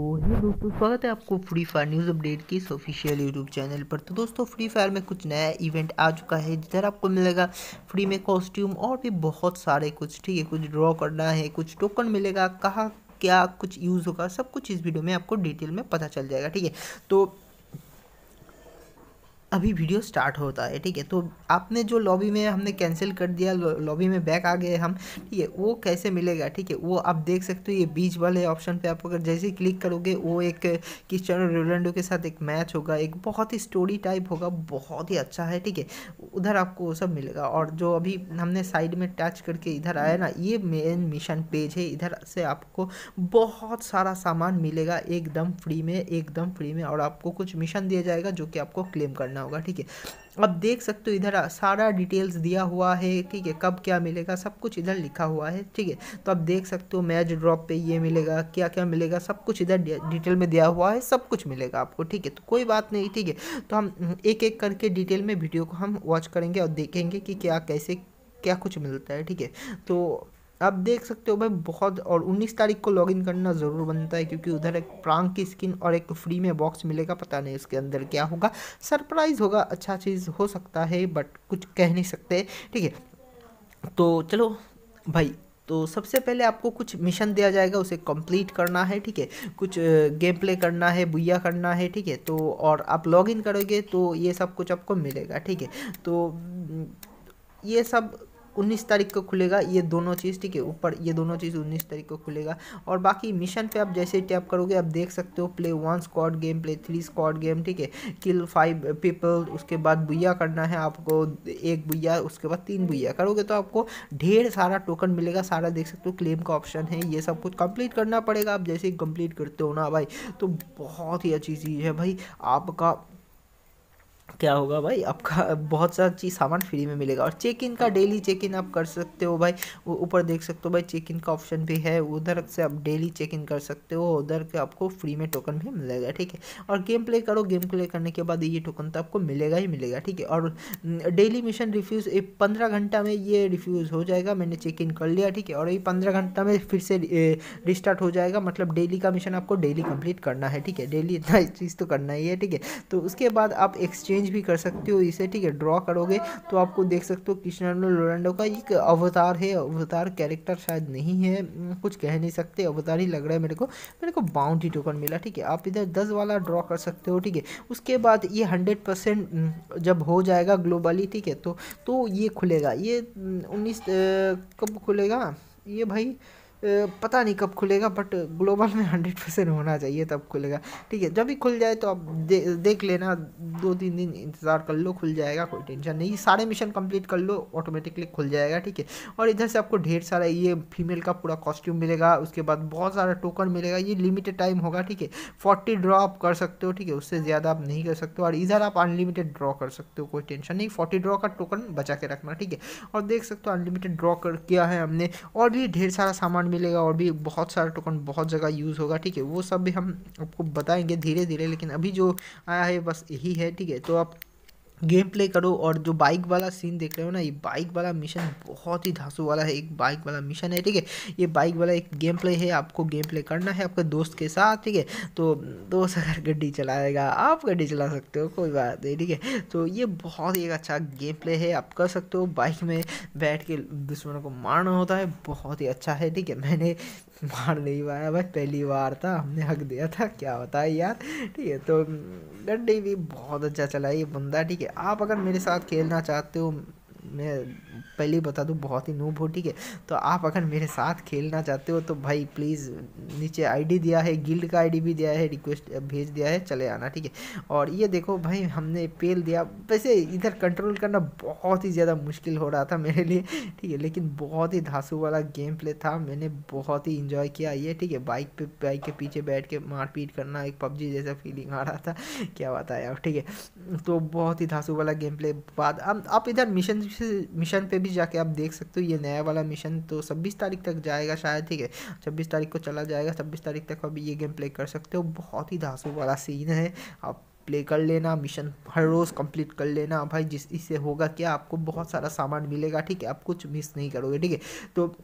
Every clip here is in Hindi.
हेलो दोस्तों स्वागत है आपको फ्री फायर न्यूज़ अपडेट की इस ऑफिशियल यूट्यूब चैनल पर तो दोस्तों फ्री फायर में कुछ नया इवेंट आ चुका है जिधर आपको मिलेगा फ्री में कॉस्ट्यूम और भी बहुत सारे कुछ ठीक है कुछ ड्रॉ करना है कुछ टोकन मिलेगा कहाँ क्या कुछ यूज़ होगा सब कुछ इस वीडियो में आपको डिटेल में पता चल जाएगा ठीक है तो अभी वीडियो स्टार्ट होता है ठीक है तो आपने जो लॉबी में हमने कैंसिल कर दिया लॉबी में बैक आ गए हम ठीक है वो कैसे मिलेगा ठीक है वो आप देख सकते हो ये बीच वाले ऑप्शन पे आप अगर जैसे क्लिक करोगे वो एक क्रिस्टियानो रोनाल्डो के साथ एक मैच होगा एक बहुत ही स्टोरी टाइप होगा बहुत ही अच्छा है ठीक है उधर आपको वो सब मिलेगा और जो अभी हमने साइड में टच करके इधर आया ना ये मेन मिशन पेज है इधर से आपको बहुत सारा सामान मिलेगा एकदम फ्री में एकदम फ्री में और आपको कुछ मिशन दिया जाएगा जो कि आपको क्लेम करना होगा ठीक है अब देख सकते हो इधर सारा डिटेल्स दिया हुआ है ठीक है कब क्या मिलेगा सब कुछ इधर लिखा हुआ है ठीक है तो आप देख सकते हो मैच ड्रॉप पे ये मिलेगा क्या क्या मिलेगा सब कुछ इधर डिटेल में दिया हुआ है सब कुछ मिलेगा आपको ठीक है तो कोई बात नहीं ठीक है तो हम एक एक करके डिटेल में वीडियो को हम वॉच करेंगे और देखेंगे कि क्या कैसे क्या कुछ मिलता है ठीक है तो आप देख सकते हो भाई बहुत और 19 तारीख को लॉगिन करना ज़रूर बनता है क्योंकि उधर एक प्रांग की स्किन और एक फ्री में बॉक्स मिलेगा पता नहीं इसके अंदर क्या होगा सरप्राइज़ होगा अच्छा चीज़ हो सकता है बट कुछ कह नहीं सकते ठीक है तो चलो भाई तो सबसे पहले आपको कुछ मिशन दिया जाएगा उसे कंप्लीट करना है ठीक है कुछ गेम प्ले करना है बुया करना है ठीक है तो और आप लॉगिन करोगे तो ये सब कुछ आपको मिलेगा ठीक है तो ये सब उन्नीस तारीख को खुलेगा ये दोनों चीज़ ठीक है ऊपर ये दोनों चीज़ उन्नीस तारीख को खुलेगा और बाकी मिशन पे आप जैसे ही टैप करोगे आप देख सकते हो play one squad game play three squad game ठीक है किल फाइव पीपल उसके बाद बुया करना है आपको एक बुया उसके बाद तीन बुया करोगे तो आपको ढेर सारा टोकन मिलेगा सारा देख सकते हो क्लेम का ऑप्शन है ये सब कुछ कंप्लीट करना पड़ेगा आप जैसे ही कंप्लीट करते हो ना भाई तो बहुत ही अच्छी चीज़ है भाई आपका क्या होगा भाई आपका बहुत सारा चीज़ सामान फ्री में मिलेगा और चेक इन का डेली चेक इन आप कर सकते हो भाई वो ऊपर देख सकते हो भाई चेक इन का ऑप्शन भी है उधर से आप डेली चेक इन कर सकते हो उधर के आपको फ्री में टोकन भी मिलेगा ठीक है और गेम प्ले करो गेम प्ले करने के बाद ये टोकन तो आपको मिलेगा ही मिलेगा ठीक है और डेली मिशन रिफ्यूज़ पंद्रह घंटा में ये रिफ्यूज़ हो जाएगा मैंने चेक इन कर लिया ठीक है और ये पंद्रह घंटा में फिर से रिस्टार्ट हो जाएगा मतलब डेली का मिशन आपको डेली कंप्लीट करना है ठीक है डेली इतना चीज़ तो करना ही है ठीक है तो उसके बाद आप एक्सचेंज चेंज भी कर सकते हो इसे ठीक है ड्रॉ करोगे तो आपको देख सकते हो कृष्णानो रोनाल्डो का एक अवतार है अवतार कैरेक्टर शायद नहीं है कुछ कह नहीं सकते अवतार ही लग रहा है मेरे को मेरे को बाउंड्री टोकन मिला ठीक है आप इधर दस वाला ड्रॉ कर सकते हो ठीक है उसके बाद ये हंड्रेड परसेंट जब हो जाएगा ग्लोबली ठीक है तो तो ये खुलेगा ये उन्नीस कब खुलेगा ये भाई पता नहीं कब खुलेगा बट ग्लोबल में हंड्रेड परसेंट होना चाहिए तब खुलेगा ठीक है जब भी खुल जाए तो आप दे, देख लेना दो तीन दिन इंतज़ार कर लो खुल जाएगा कोई टेंशन नहीं सारे मिशन कंप्लीट कर लो ऑटोमेटिकली खुल जाएगा ठीक है और इधर से आपको ढेर सारा ये फीमेल का पूरा कॉस्ट्यूम मिलेगा उसके बाद बहुत सारा टोकन मिलेगा ये लिमिटेड टाइम होगा ठीक है फोर्टी ड्रॉ आप कर सकते हो ठीक है उससे ज़्यादा आप नहीं कर सकते हो और इधर आप अनलिमिटेड ड्रॉ कर सकते हो कोई टेंशन नहीं फोर्टी ड्रॉ का टोकन बचा के रखना ठीक है और देख सकते हो अनलिमिटेड ड्रॉ कर किया है हमने और भी ढेर सारा सामान टोकन मिलेगा और भी बहुत सारा टोकन बहुत जगह यूज़ होगा ठीक है वो सब भी हम आपको बताएंगे धीरे धीरे लेकिन अभी जो आया है बस यही है ठीक है तो आप गेम प्ले करो और जो बाइक वाला सीन देख रहे हो ना ये बाइक वाला मिशन बहुत ही धांसू वाला है एक बाइक वाला मिशन है ठीक है ये बाइक वाला एक गेम प्ले है आपको गेम प्ले करना है आपके दोस्त के साथ ठीक है तो दोस्त अगर गड्डी चलाएगा आप गड्डी चला सकते हो कोई बात नहीं ठीक है तो ये बहुत ही एक अच्छा गेम प्ले है आप कर सकते हो बाइक में बैठ के दुश्मनों को मारना होता है बहुत ही अच्छा है ठीक है मैंने मार नहीं पाया भाई पहली बार था हमने हक दिया था क्या होता है यार ठीक है तो गड्डी भी बहुत अच्छा चला ये बंदा ठीक है कि आप अगर मेरे साथ खेलना चाहते हो मैं पहले ही बता दूँ बहुत ही नूब हो ठीक है तो आप अगर मेरे साथ खेलना चाहते हो तो भाई प्लीज़ नीचे आईडी दिया है गिल्ड का आईडी भी दिया है रिक्वेस्ट भेज दिया है चले आना ठीक है और ये देखो भाई हमने पेल दिया वैसे इधर कंट्रोल करना बहुत ही ज़्यादा मुश्किल हो रहा था मेरे लिए ठीक है लेकिन बहुत ही धांसू वाला गेम प्ले था मैंने बहुत ही इंजॉय किया ये ठीक है बाइक पे बाइक के पीछे बैठ के मारपीट करना एक पबजी जैसा फीलिंग आ रहा था क्या बताया ठीक है तो बहुत ही धांसू वाला गेम प्ले बाद अब आप इधर मिशन से मिशन पे भी जाके आप देख सकते हो ये नया वाला मिशन तो छब्बीस तारीख तक जाएगा शायद ठीक है छब्बीस तारीख को चला जाएगा छब्बीस तारीख तक अभी ये गेम प्ले कर सकते हो बहुत ही धासू वाला सीन है आप प्ले कर लेना मिशन हर रोज़ कंप्लीट कर लेना भाई जिस इससे होगा क्या आपको बहुत सारा सामान मिलेगा ठीक है आप कुछ मिस नहीं करोगे ठीक है तो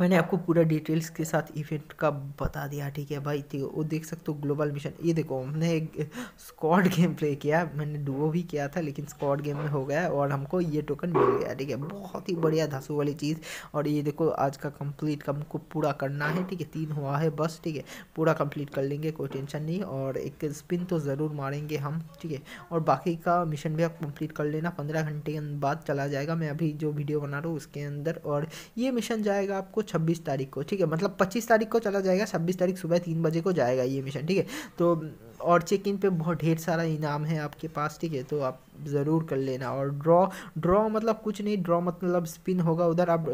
मैंने आपको पूरा डिटेल्स के साथ इवेंट का बता दिया ठीक है भाई तो वो देख सकते हो ग्लोबल मिशन ये देखो हमने एक स्कॉड गेम प्ले किया मैंने डुओ भी किया था लेकिन स्कॉड गेम में हो गया और हमको ये टोकन मिल गया ठीक है बहुत ही बढ़िया धासू वाली चीज़ और ये देखो आज का कंप्लीट हमको पूरा करना है ठीक है तीन हुआ है बस ठीक है पूरा कम्प्लीट कर लेंगे कोई टेंशन नहीं और एक स्पिन तो ज़रूर मारेंगे हम ठीक है और बाकी का मिशन भी आप कम्प्लीट कर लेना पंद्रह घंटे के बाद चला जाएगा मैं अभी जो वीडियो बना रहा हूँ उसके अंदर और ये मिशन जाएगा आपको छब्बीस तारीख को ठीक है मतलब पच्चीस तारीख को चला जाएगा छब्बीस तारीख सुबह तीन बजे को जाएगा ये मिशन ठीक है तो और चेक इन पे बहुत ढेर सारा इनाम है आपके पास ठीक है तो आप ज़रूर कर लेना और ड्रॉ ड्रॉ मतलब कुछ नहीं ड्रॉ मतलब स्पिन होगा उधर आप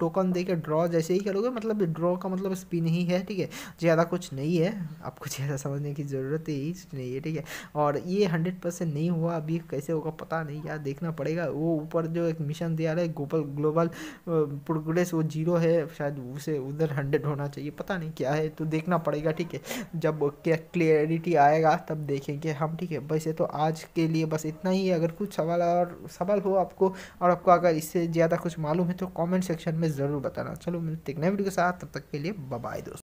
टोकन दे के ड्रॉ जैसे ही करोगे मतलब ड्रॉ का मतलब स्पिन ही है ठीक है ज़्यादा कुछ नहीं है आपको ज़्यादा समझने की ज़रूरत ही नहीं है ठीक है और ये हंड्रेड परसेंट नहीं हुआ अभी कैसे होगा पता नहीं यार देखना पड़ेगा वो ऊपर जो एक मिशन दिया है ग्लोबल ग्लोबल प्रोग्रेस वो जीरो है शायद उसे उधर हंड्रेड होना चाहिए पता नहीं क्या है तो देखना पड़ेगा ठीक है जब क्या क्लियरिटी आए आएगा तब देखेंगे हम ठीक है वैसे तो आज के लिए बस इतना ही है अगर कुछ सवाल और सवाल हो आपको और आपको अगर इससे ज़्यादा कुछ मालूम है तो कमेंट सेक्शन में ज़रूर बताना चलो मिलते हैं नए वीडियो के साथ तब तक के लिए बाय दोस्तों